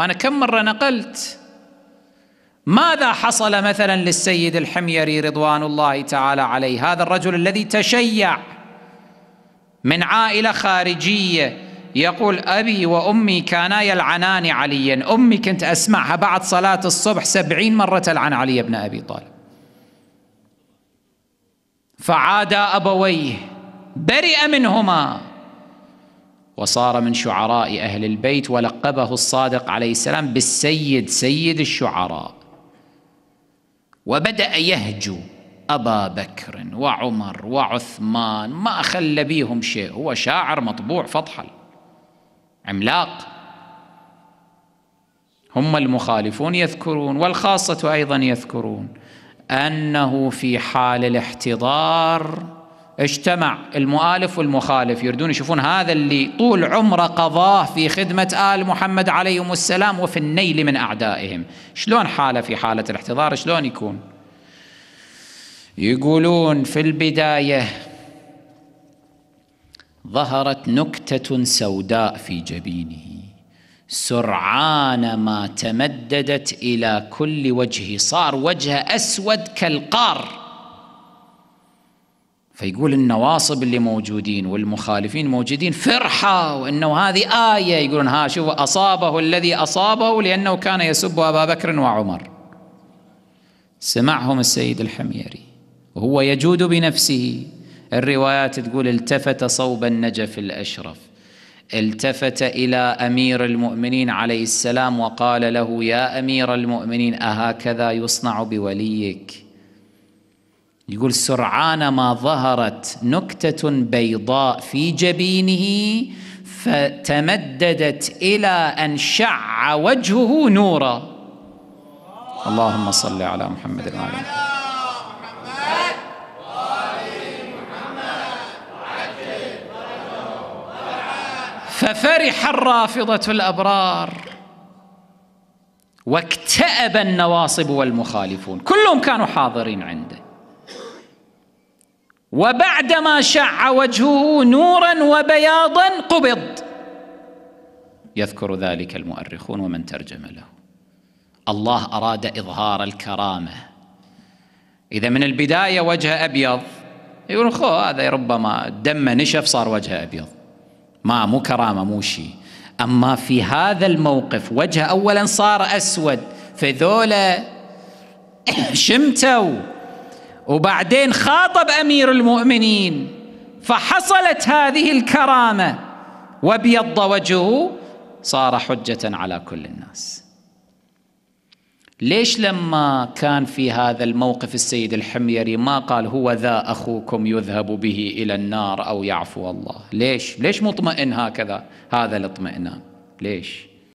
أنا كم مرة نقلت ماذا حصل مثلا للسيد الحميري رضوان الله تعالى عليه هذا الرجل الذي تشيع من عائلة خارجية يقول أبي وأمي كانا يلعنان عليا أمي كنت أسمعها بعد صلاة الصبح سبعين مرة تلعن علي بن أبي طالب فعادا أبويه برئ منهما وصار من شعراء أهل البيت ولقبه الصادق عليه السلام بالسيد سيد الشعراء وبدأ يهجو أبا بكر وعمر وعثمان ما أخل بيهم شيء هو شاعر مطبوع فطحل عملاق هم المخالفون يذكرون والخاصة أيضا يذكرون أنه في حال الاحتضار اجتمع المؤالف والمخالف يريدون يشوفون هذا اللي طول عمره قضاه في خدمة آل محمد عليهم السلام وفي النيل من أعدائهم شلون حاله في حالة الاحتضار شلون يكون يقولون في البداية ظهرت نكتة سوداء في جبينه سرعان ما تمددت إلى كل وجه صار وجه أسود كالقار فيقول النواصب اللي موجودين والمخالفين موجودين فرحة وأنه هذه آية يقولون ها شوفوا أصابه الذي أصابه لأنه كان يسب أبا بكر وعمر سمعهم السيد الحميري وهو يجود بنفسه الروايات تقول التفت صوب النجف الأشرف التفت إلى أمير المؤمنين عليه السلام وقال له يا أمير المؤمنين أهكذا يصنع بوليك يقول سرعان ما ظهرت نكتة بيضاء في جبينه فتمددت إلى أن شع وجهه نورا اللهم صل على محمد وعلى محمد ففرح الرافضة الأبرار واكتأب النواصب والمخالفون كلهم كانوا حاضرين عنده وبعدما شع وجهه نورا وبياضا قبض يذكر ذلك المؤرخون ومن ترجم له الله أراد إظهار الكرامة إذا من البداية وجه أبيض يقول خو هذا ربما دمه نشف صار وجهه أبيض ما مو كرامة مو شيء أما في هذا الموقف وجهه أولا صار أسود فذولا شمتوا وبعدين خاطب امير المؤمنين فحصلت هذه الكرامه وابيض وجهه صار حجه على كل الناس ليش لما كان في هذا الموقف السيد الحميري ما قال هو ذا اخوكم يذهب به الى النار او يعفو الله ليش ليش مطمئن هكذا هذا الاطمئنان ليش